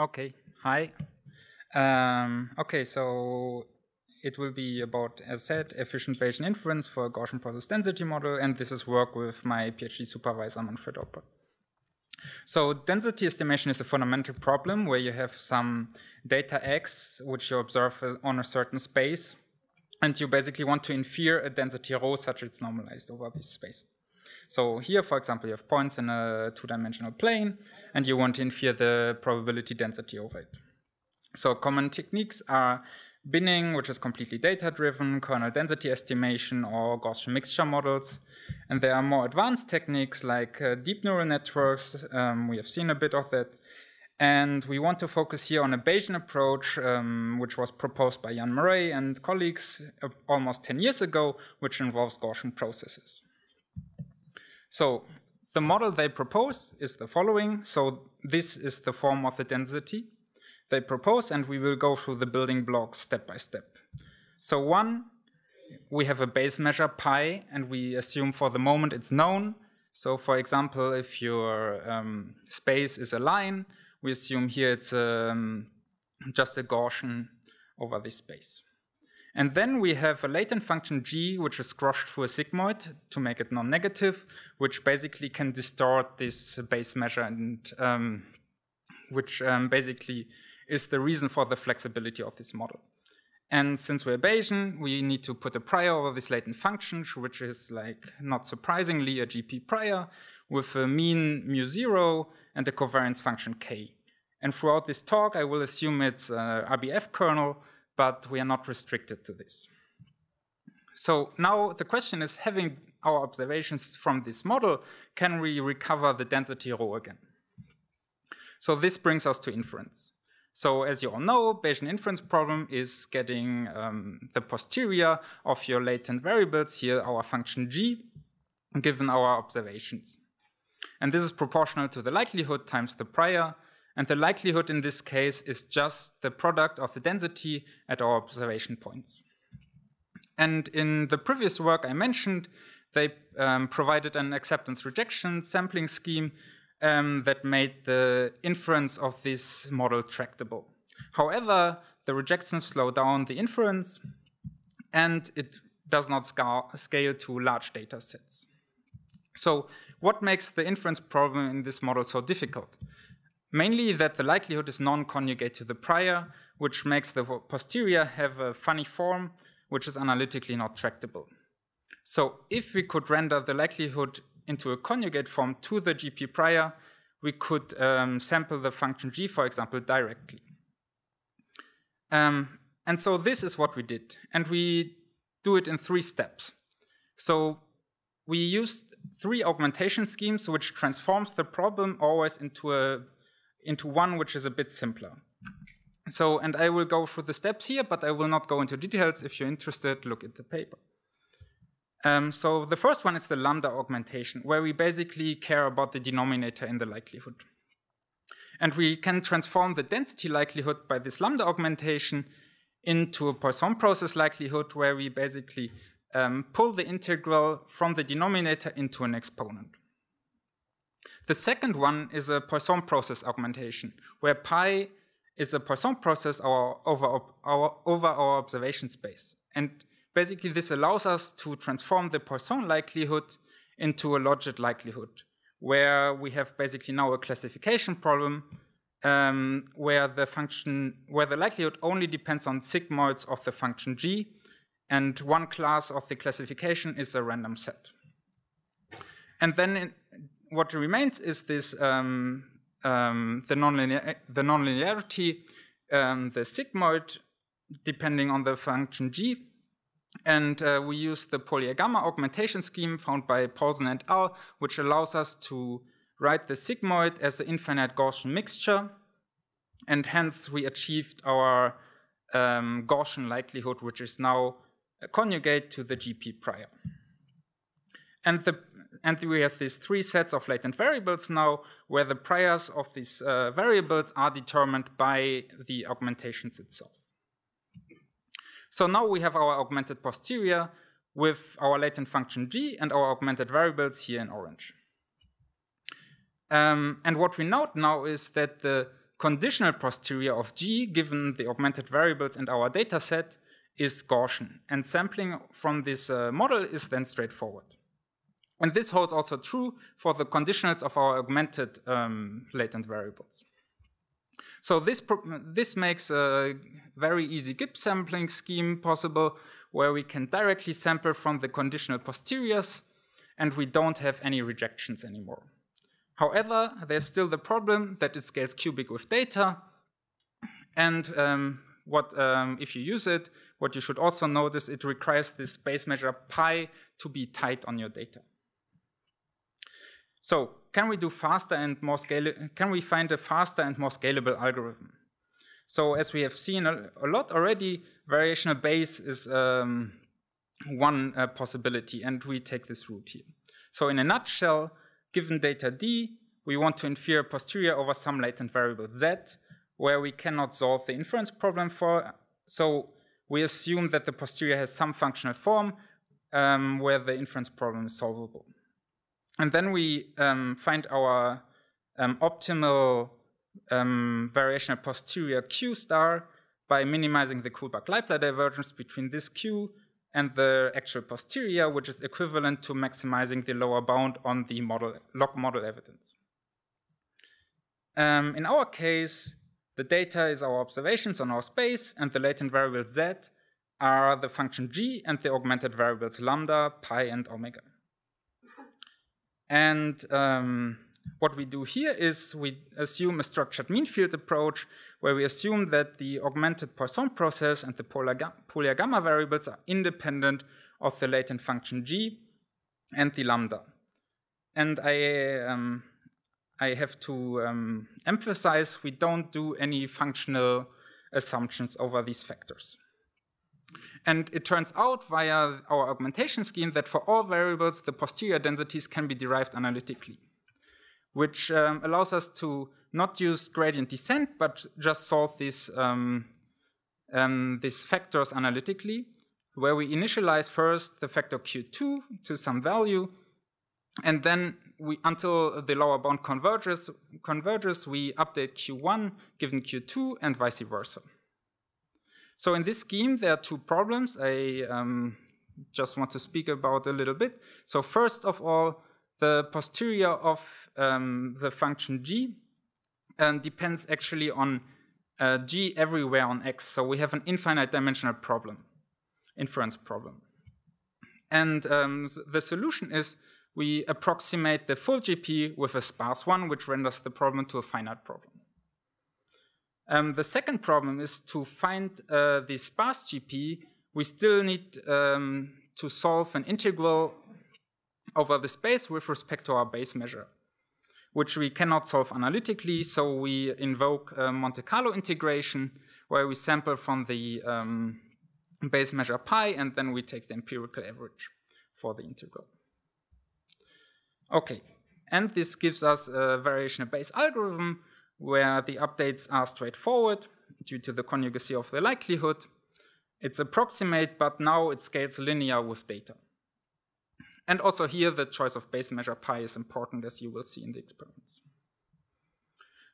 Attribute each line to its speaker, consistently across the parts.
Speaker 1: Okay, hi. Um, okay, so it will be about, as said, efficient Bayesian inference for Gaussian process density model, and this is work with my PhD supervisor, Manfred Oppert. So density estimation is a fundamental problem where you have some data x, which you observe on a certain space, and you basically want to infer a density rho such that it's normalized over this space. So here, for example, you have points in a two-dimensional plane, and you want to infer the probability density over it. So common techniques are binning, which is completely data-driven, kernel density estimation, or Gaussian mixture models. And there are more advanced techniques like uh, deep neural networks. Um, we have seen a bit of that. And we want to focus here on a Bayesian approach, um, which was proposed by Jan Murray and colleagues uh, almost 10 years ago, which involves Gaussian processes. So the model they propose is the following. So this is the form of the density they propose, and we will go through the building blocks step by step. So one, we have a base measure pi, and we assume for the moment it's known. So for example, if your um, space is a line, we assume here it's um, just a Gaussian over this space. And then we have a latent function g, which is crushed through a sigmoid to make it non-negative, which basically can distort this base measure and um, which um, basically is the reason for the flexibility of this model. And since we're Bayesian, we need to put a prior over this latent function, which is like not surprisingly a GP prior with a mean mu zero and a covariance function k. And throughout this talk, I will assume it's a RBF kernel, but we are not restricted to this. So now the question is, having our observations from this model, can we recover the density rho again? So this brings us to inference. So as you all know, Bayesian inference problem is getting um, the posterior of your latent variables, here our function g, given our observations. And this is proportional to the likelihood times the prior, and the likelihood in this case is just the product of the density at our observation points. And in the previous work I mentioned, they um, provided an acceptance rejection sampling scheme um, that made the inference of this model tractable. However, the rejections slow down the inference and it does not scale to large data sets. So what makes the inference problem in this model so difficult? Mainly that the likelihood is non-conjugate to the prior, which makes the posterior have a funny form, which is analytically not tractable. So if we could render the likelihood into a conjugate form to the GP prior, we could um, sample the function g, for example, directly. Um, and so this is what we did. And we do it in three steps. So we used three augmentation schemes, which transforms the problem always into a into one which is a bit simpler. So, and I will go through the steps here, but I will not go into details. If you're interested, look at the paper. Um, so the first one is the lambda augmentation, where we basically care about the denominator in the likelihood. And we can transform the density likelihood by this lambda augmentation into a Poisson process likelihood, where we basically um, pull the integral from the denominator into an exponent. The second one is a Poisson process augmentation, where pi is a Poisson process over, over, our, over our observation space. And basically this allows us to transform the Poisson likelihood into a logit likelihood, where we have basically now a classification problem um, where the function, where the likelihood only depends on sigmoids of the function g, and one class of the classification is a random set. And then in, what remains is this um, um, the nonlinear the nonlinearity, um, the sigmoid depending on the function g, and uh, we use the polygamma augmentation scheme found by Paulsen and al., which allows us to write the sigmoid as the infinite Gaussian mixture, and hence we achieved our um, Gaussian likelihood, which is now conjugate to the GP prior. And the and we have these three sets of latent variables now, where the priors of these uh, variables are determined by the augmentations itself. So now we have our augmented posterior with our latent function g and our augmented variables here in orange. Um, and what we note now is that the conditional posterior of g, given the augmented variables and our data set, is Gaussian. And sampling from this uh, model is then straightforward. And this holds also true for the conditionals of our augmented um, latent variables. So this, this makes a very easy Gibbs sampling scheme possible where we can directly sample from the conditional posteriors and we don't have any rejections anymore. However, there's still the problem that it scales cubic with data and um, what um, if you use it, what you should also notice, it requires this base measure pi to be tight on your data. So can we do faster and more scale? Can we find a faster and more scalable algorithm? So as we have seen a, a lot already, variational Bayes is um, one uh, possibility, and we take this route here. So in a nutshell, given data D, we want to infer posterior over some latent variable Z, where we cannot solve the inference problem for. So we assume that the posterior has some functional form um, where the inference problem is solvable. And then we um, find our um, optimal um, variational posterior Q star by minimizing the Kullback-Leibler divergence between this Q and the actual posterior, which is equivalent to maximizing the lower bound on the model, log model evidence. Um, in our case, the data is our observations on our space, and the latent variables z are the function g and the augmented variables lambda, pi, and omega. And um, what we do here is we assume a structured mean field approach where we assume that the augmented Poisson process and the polar, ga polar gamma variables are independent of the latent function g and the lambda. And I, um, I have to um, emphasize we don't do any functional assumptions over these factors. And it turns out via our augmentation scheme that for all variables, the posterior densities can be derived analytically, which um, allows us to not use gradient descent, but just solve these, um, um, these factors analytically, where we initialize first the factor Q2 to some value, and then we, until the lower bound converges, converges, we update Q1 given Q2 and vice versa. So in this scheme, there are two problems I um, just want to speak about a little bit. So first of all, the posterior of um, the function g um, depends actually on uh, g everywhere on x. So we have an infinite dimensional problem, inference problem. And um, the solution is we approximate the full GP with a sparse one, which renders the problem to a finite problem. Um, the second problem is to find uh, the sparse GP, we still need um, to solve an integral over the space with respect to our base measure, which we cannot solve analytically, so we invoke uh, Monte Carlo integration, where we sample from the um, base measure pi, and then we take the empirical average for the integral. Okay, and this gives us a variational base algorithm, where the updates are straightforward due to the conjugacy of the likelihood. It's approximate, but now it scales linear with data. And also here, the choice of base measure pi is important, as you will see in the experiments.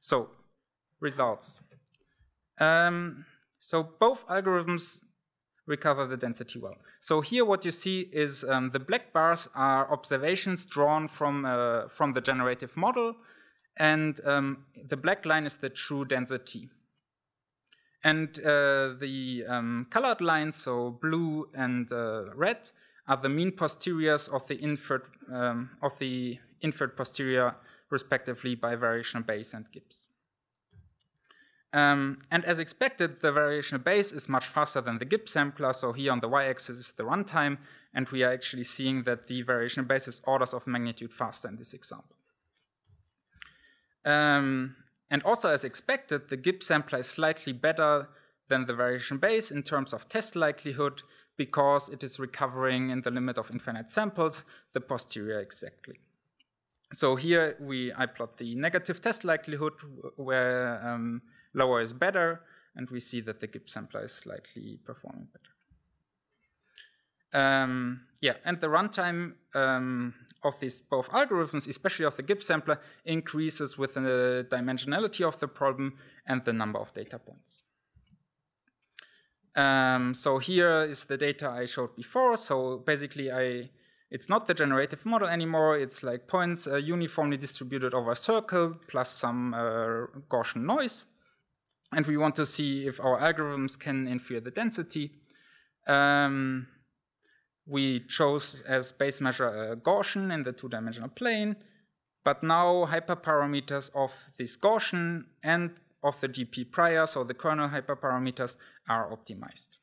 Speaker 1: So, results. Um, so both algorithms recover the density well. So here what you see is um, the black bars are observations drawn from, uh, from the generative model, and um, the black line is the true density. And uh, the um, colored lines, so blue and uh, red, are the mean posteriors of the inferred um, of the inferred posterior, respectively, by variational base and Gibbs. Um, and as expected, the variational base is much faster than the Gibbs sampler. So here on the y-axis is the runtime, and we are actually seeing that the variational base is orders of magnitude faster in this example. Um, and also, as expected, the Gibbs sampler is slightly better than the variation base in terms of test likelihood because it is recovering in the limit of infinite samples, the posterior exactly. So here we I plot the negative test likelihood where um, lower is better, and we see that the Gibbs sampler is slightly performing better. Um, yeah, and the runtime um, of these both algorithms, especially of the Gibbs sampler, increases with the dimensionality of the problem and the number of data points. Um, so here is the data I showed before. So basically, I it's not the generative model anymore. It's like points uh, uniformly distributed over a circle plus some uh, Gaussian noise. And we want to see if our algorithms can infer the density. Um, we chose as base measure a uh, Gaussian in the two-dimensional plane, but now hyperparameters of this Gaussian and of the GP prior, so the kernel hyperparameters, are optimized.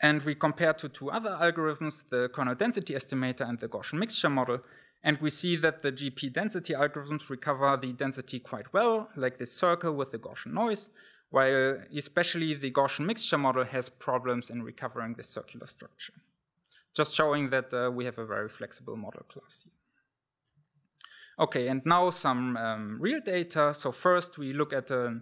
Speaker 1: And we compare to two other algorithms, the kernel density estimator and the Gaussian mixture model, and we see that the GP density algorithms recover the density quite well, like this circle with the Gaussian noise, while especially the Gaussian mixture model has problems in recovering this circular structure just showing that uh, we have a very flexible model class here. Okay, and now some um, real data. So first we look at a,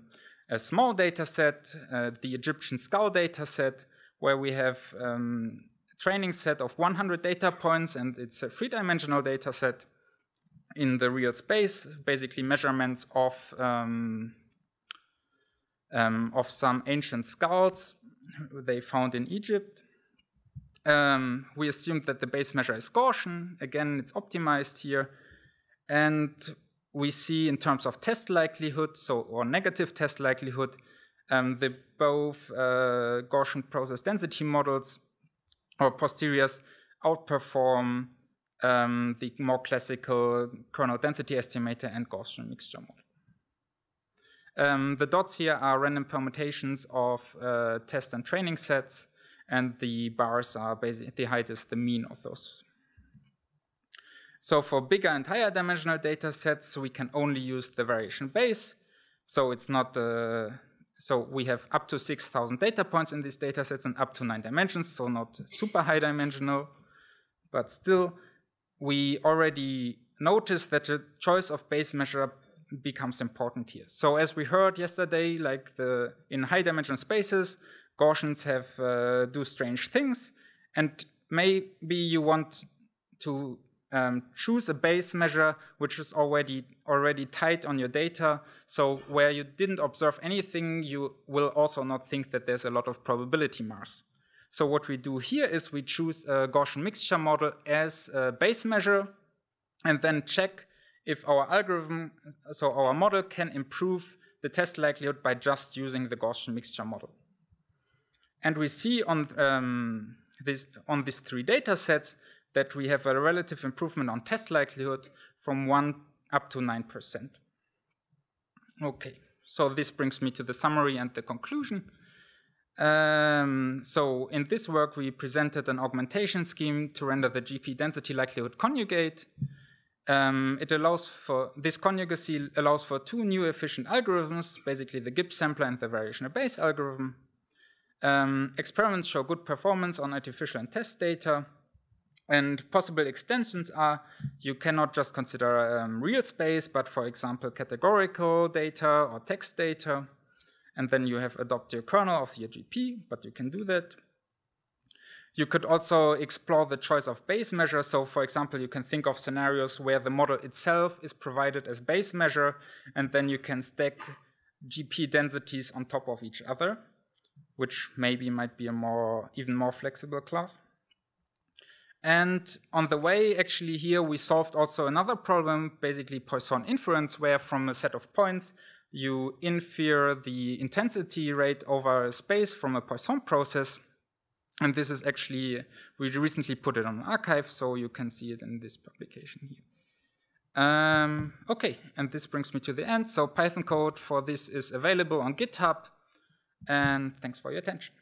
Speaker 1: a small data set, uh, the Egyptian skull data set, where we have um, a training set of 100 data points and it's a three-dimensional data set in the real space, basically measurements of, um, um of some ancient skulls they found in Egypt. Um, we assumed that the base measure is Gaussian. Again, it's optimized here. And we see in terms of test likelihood, so or negative test likelihood, um, the both uh, Gaussian process density models or posteriors outperform um, the more classical kernel density estimator and Gaussian mixture model. Um, the dots here are random permutations of uh, test and training sets and the bars are basically the height is the mean of those. So for bigger and higher dimensional data sets, we can only use the variation base. So it's not uh, so we have up to 6,000 data points in these data sets and up to nine dimensions, so not super high dimensional, but still we already noticed that the choice of base measure becomes important here. So as we heard yesterday, like the in high dimensional spaces, Gaussians have uh, do strange things, and maybe you want to um, choose a base measure which is already already tight on your data. So where you didn't observe anything, you will also not think that there's a lot of probability mass. So what we do here is we choose a Gaussian mixture model as a base measure, and then check if our algorithm, so our model can improve the test likelihood by just using the Gaussian mixture model. And we see on, um, this, on these three data sets that we have a relative improvement on test likelihood from 1 up to 9%. Okay, so this brings me to the summary and the conclusion. Um, so in this work, we presented an augmentation scheme to render the GP density likelihood conjugate. Um, it allows for this conjugacy allows for two new efficient algorithms, basically the Gibbs sampler and the variational Bayes algorithm. Um, experiments show good performance on artificial and test data. And possible extensions are you cannot just consider um, real space, but for example, categorical data or text data. And then you have adopt your kernel of your GP, but you can do that. You could also explore the choice of base measure. So for example, you can think of scenarios where the model itself is provided as base measure, and then you can stack GP densities on top of each other which maybe might be a more even more flexible class. And on the way, actually here, we solved also another problem, basically Poisson inference, where from a set of points, you infer the intensity rate over space from a Poisson process. And this is actually, we recently put it on archive, so you can see it in this publication here. Um, okay, and this brings me to the end. So Python code for this is available on GitHub and thanks for your attention.